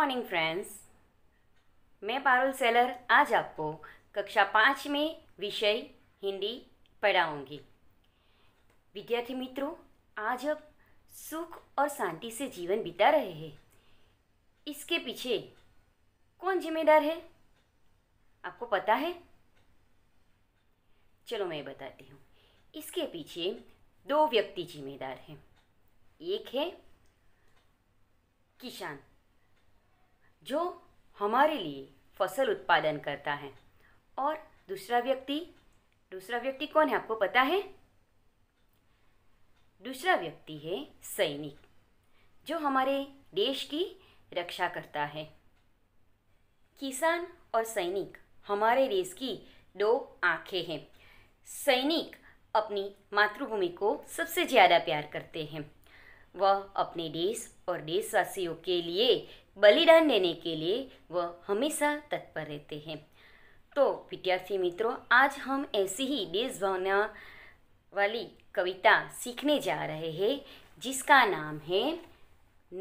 morning friends मैं Parul seller आज आपको कक्षा पाँच में विषय हिंदी पढ़ाऊंगी विद्यार्थी मित्रों आज आप सुख और शांति से जीवन बिता रहे हैं इसके पीछे कौन जिम्मेदार है आपको पता है चलो मैं बताती हूँ इसके पीछे दो व्यक्ति जिम्मेदार हैं एक है किसान जो हमारे लिए फसल उत्पादन करता है और दूसरा व्यक्ति दूसरा व्यक्ति कौन है आपको पता है दूसरा व्यक्ति है सैनिक जो हमारे देश की रक्षा करता है किसान और सैनिक हमारे देश की दो आंखें हैं सैनिक अपनी मातृभूमि को सबसे ज़्यादा प्यार करते हैं वह अपने देश और देशवासियों के लिए बलिदान देने के लिए वह हमेशा तत्पर रहते हैं तो विद्यार्थी मित्रों आज हम ऐसी ही देश भावना वाली कविता सीखने जा रहे हैं जिसका नाम है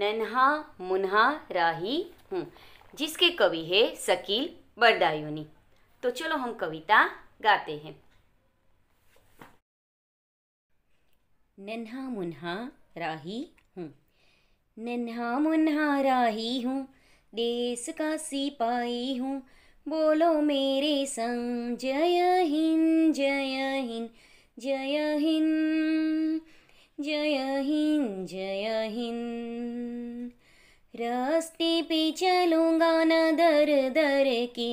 नन्हा मुन्हा राही हूँ जिसके कवि है शकील बरदायुनी तो चलो हम कविता गाते हैं नन्हा मुन्हा राही हूँ नन्हा मुन्हा राही हूँ देश का सिपाही हूँ बोलो मेरे संग जय हिंद जय हिंद जय हिंद जय हिंद जय हिंद रास्ते पे चलूँगा न दर दर के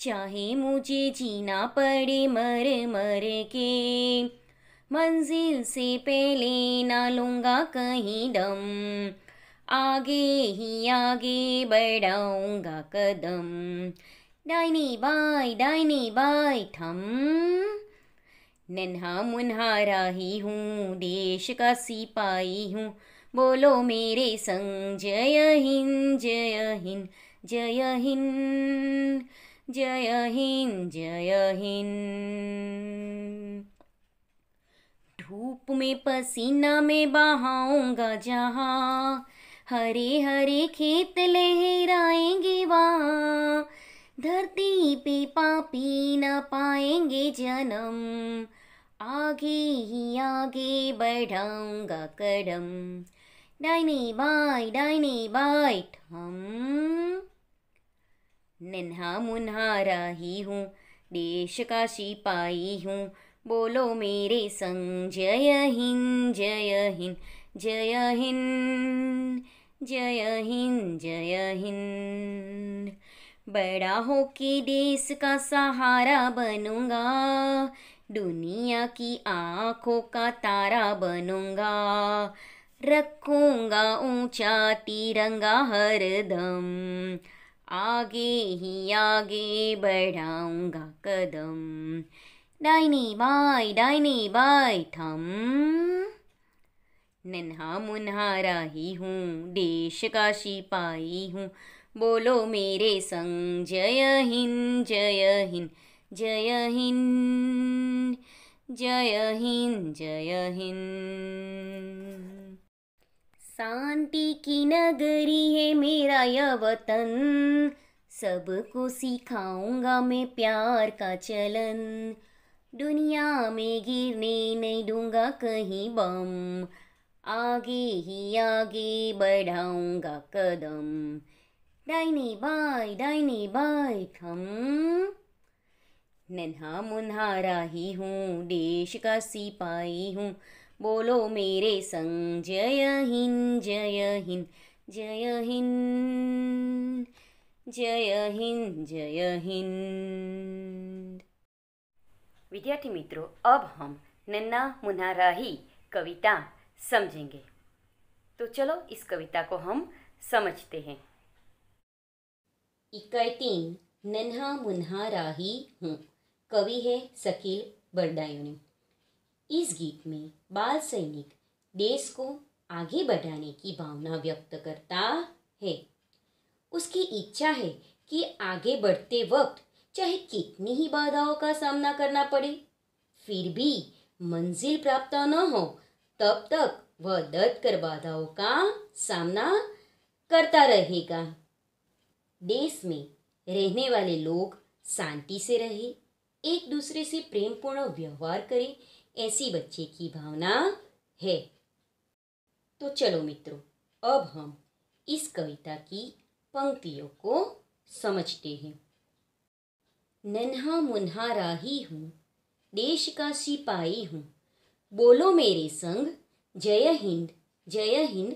चाहे मुझे जीना पड़े मर मर के मंजिल से पहले ना लूँगा कहीं दम आगे ही आगे बढ़ाऊँगा कदम डाइनी बाई डाइनी बाई थम नन्हा मुन्हा राही हूँ देश का सिपाही हूँ बोलो मेरे संग जय हिंद जय हिंद जय हिंद जय हिंद जय हिंद धूप में पसीना में बहाऊंगा जहाँ हरे हरे खेत लहराएंगे वहाँ धरती पे पापी न पाएंगे जन्म आगे ही आगे बढ़ाऊंगा कदम डाइने बाय डाइने बाय हम नन्हा मुन्हा राही हूँ देश का सिपाही हूँ बोलो मेरे संग जय हिंद जय हिंद जय हिंद जय हिंद जय हिंद बड़ा हो के देश का सहारा बनूंगा दुनिया की आँखों का तारा बनूंगा रखूंगा ऊंचा तिरंगा हर दम आगे ही आगे बढ़ाऊंगा कदम डाइनी बाई डाइनी बाई थम नन्हा मुन्हा राही हूँ देश का सिपाही हूँ बोलो मेरे संग जय हिंद जय हिंद जय हिंद जय हिंद जय हिंद शांति की नगरी है मेरा यह वतन सबको सिखाऊंगा मैं प्यार का चलन दुनिया में गिरने नहीं दूंगा कहीं बम आगे ही आगे बढ़ाऊंगा कदम दाइने बाय दाइने बाय थम नन्हा मुन्हा राही हूँ देश का सिपाही हूँ बोलो मेरे संग जय हिंद जय हिंद जय हिंद जय हिंद जय हिंद विद्यार्थी मित्रों अब हम नन्ना मुन्ना राही कविता समझेंगे तो चलो इस कविता को हम समझते हैं इकाई तीन नन्हा मुन्हा राही हूँ कवि है सकील बरदायूनी इस गीत में बाल सैनिक देश को आगे बढ़ाने की भावना व्यक्त करता है उसकी इच्छा है कि आगे बढ़ते वक्त चाहे कितनी ही बाधाओं का सामना करना पड़े फिर भी मंजिल प्राप्त न हो तब तक वह डट कर बाधाओं का सामना करता रहेगा देश में रहने वाले लोग शांति से रहे एक दूसरे से प्रेमपूर्ण व्यवहार करें ऐसी बच्चे की भावना है तो चलो मित्रों अब हम इस कविता की पंक्तियों को समझते हैं नन्हा मुन्हा राही हूँ देश का सिपाही हूँ बोलो मेरे संग जय हिंद जय हिंद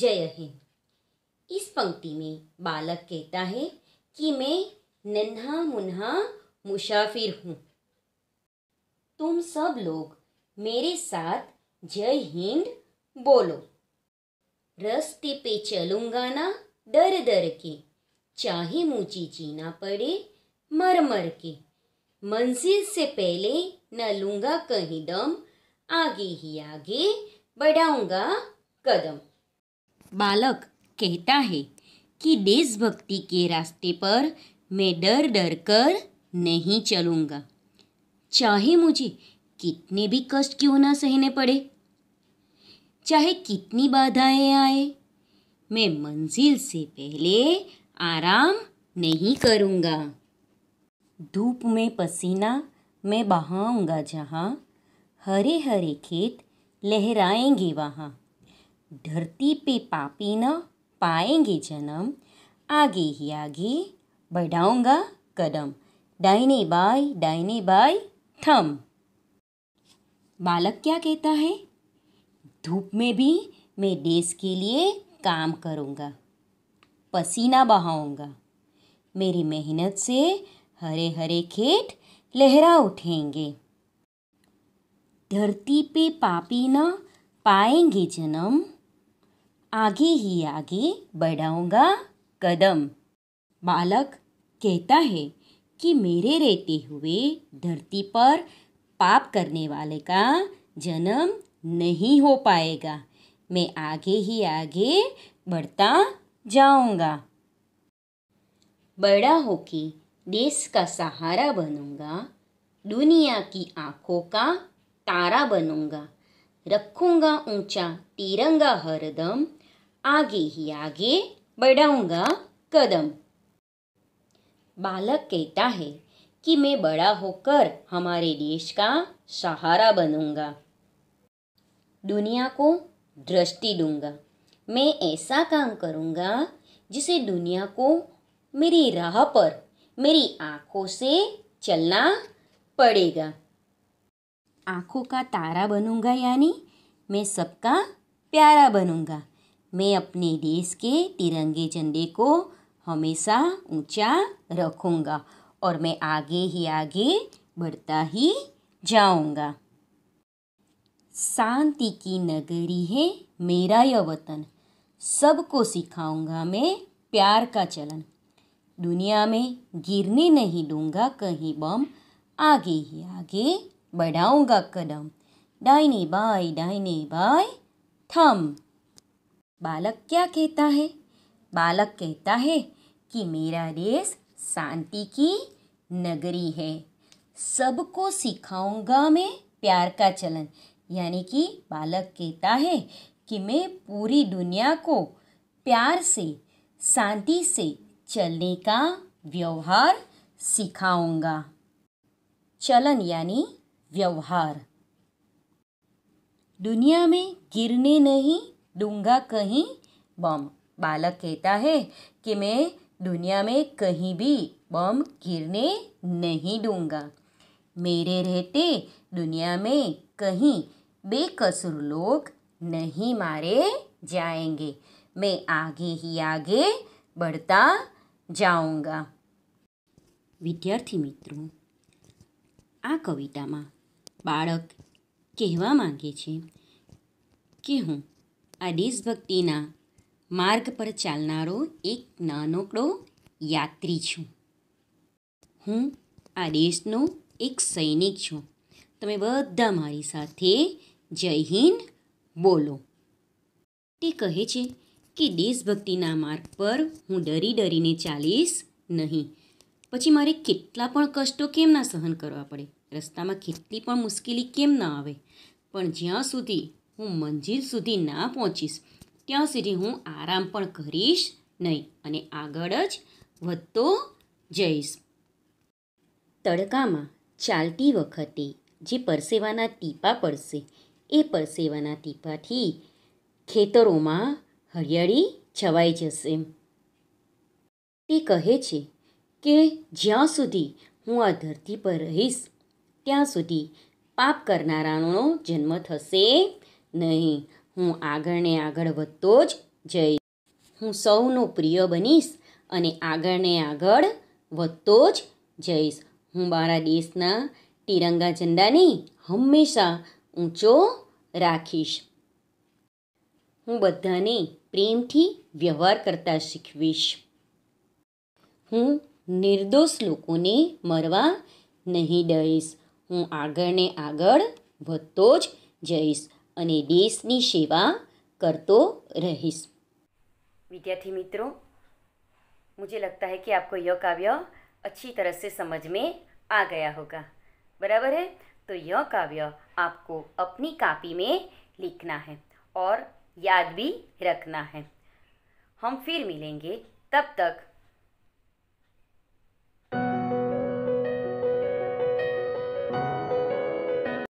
जय हिंद इस पंक्ति में बालक कहता है कि मैं नन्हा मुन्हा मुसाफिर हूँ तुम सब लोग मेरे साथ जय हिंद बोलो रस्ते पे चलूंगा ना डर डर के चाहे मुझे जीना पड़े मरमर के मंजिल से पहले न लूंगा कहीं दम आगे ही आगे बढ़ाऊंगा कदम बालक कहता है कि देशभक्ति के रास्ते पर मैं डर डर कर नहीं चलूँगा चाहे मुझे कितने भी कष्ट क्यों ना सहने पड़े चाहे कितनी बाधाएं आए मैं मंजिल से पहले आराम नहीं करूँगा धूप में पसीना मैं बहाऊँगा जहाँ हरे हरे खेत लहराएंगे वहाँ धरती पे पापी न पाएंगे जन्म आगे ही आगे बढ़ाऊंगा कदम डाइने बाय डाइने बाय थम बालक क्या कहता है धूप में भी मैं देश के लिए काम करूँगा पसीना बहाऊँगा मेरी मेहनत से हरे हरे खेत लहरा उठेंगे धरती पे पापी ना पाएंगे जन्म आगे ही आगे बढ़ाऊंगा कदम बालक कहता है कि मेरे रहते हुए धरती पर पाप करने वाले का जन्म नहीं हो पाएगा मैं आगे ही आगे बढ़ता जाऊंगा बड़ा होके देश का सहारा बनूंगा दुनिया की आंखों का तारा बनूंगा रखूंगा ऊंचा तिरंगा हरदम आगे ही आगे बढ़ाऊंगा कदम बालक कहता है कि मैं बड़ा होकर हमारे देश का सहारा बनूंगा दुनिया को दृष्टि दूंगा मैं ऐसा काम करूंगा जिसे दुनिया को मेरी राह पर मेरी आँखों से चलना पड़ेगा आँखों का तारा बनूंगा यानी मैं सबका प्यारा बनूंगा मैं अपने देश के तिरंगे झंडे को हमेशा ऊंचा रखूंगा और मैं आगे ही आगे बढ़ता ही जाऊंगा शांति की नगरी है मेरा यह वतन सबको सिखाऊंगा मैं प्यार का चलन दुनिया में गिरने नहीं दूंगा कहीं बम आगे ही आगे बढ़ाऊंगा कदम डाइने बाय डाइने बाय थम बालक क्या कहता है बालक कहता है कि मेरा देश शांति की नगरी है सबको सिखाऊंगा मैं प्यार का चलन यानी कि बालक कहता है कि मैं पूरी दुनिया को प्यार से शांति से चलने का व्यवहार सिखाऊंगा चलन यानी व्यवहार दुनिया में गिरने नहीं दूंगा कहीं बम बालक कहता है कि मैं दुनिया में कहीं भी बम गिरने नहीं दूंगा मेरे रहते दुनिया में कहीं बेकसूर लोग नहीं मारे जाएंगे मैं आगे ही आगे बढ़ता જાઉંગા વિદ્યાર્થી મિત્રો આ કવિતામાં બાળક કહેવા માંગે છે કે હું આ દેશભક્તિના માર્ગ પર ચાલનારો એક નાનકડો યાત્રી છું હું આ દેશનો એક સૈનિક છું તમે બધા મારી સાથે જય હિન્દ બોલો તે કહે છે કે દેશભક્તિના માર્ગ પર હું ડરી ડરીને ચાલીશ નહીં પછી મારે કેટલા પણ કષ્ટો કેમ ના સહન કરવા પડે રસ્તામાં કેટલી પણ મુશ્કેલી કેમ ના આવે પણ જ્યાં સુધી હું મંજિલ સુધી ના પહોંચીશ ત્યાં સુધી હું આરામ પણ કરીશ નહીં અને આગળ જ વધતો જઈશ તડકામાં ચાલતી વખતે જે પરસેવાના ટીપા પડશે એ પરસેવાના ટીપાથી ખેતરોમાં હરિયાળી છવાઈ જશે તે કહે છે કે જ્યાં સુધી હું આ ધરતી પર રહીશ ત્યાં સુધી પાપ કરનારાનો જન્મ થશે નહીં હું આગળ ને આગળ વધતો જ જઈશ હું સૌનો પ્રિય બનીશ અને આગળ ને આગળ વધતો જ જઈશ હું મારા દેશના તિરંગા ઝંડાને હંમેશા ઊંચો રાખીશ હું બધાને प्रेम પ્રેમથી વ્યવહાર કરતા શીખવીશ હું નિર્દોષ લોકોને મરવા નહીં દઈશ હું આગળ ને આગળ વધતો जाइश अने देश की सेवा करते रहीश विद्यार्थी मित्रों मुझे लगता है कि आपको यह काव्य अच्छी तरह से समझ में आ गया होगा बराबर है तो यह काव्य आपको अपनी कापी में लिखना है और याद भी रखना है हम फिर मिलेंगे तब तक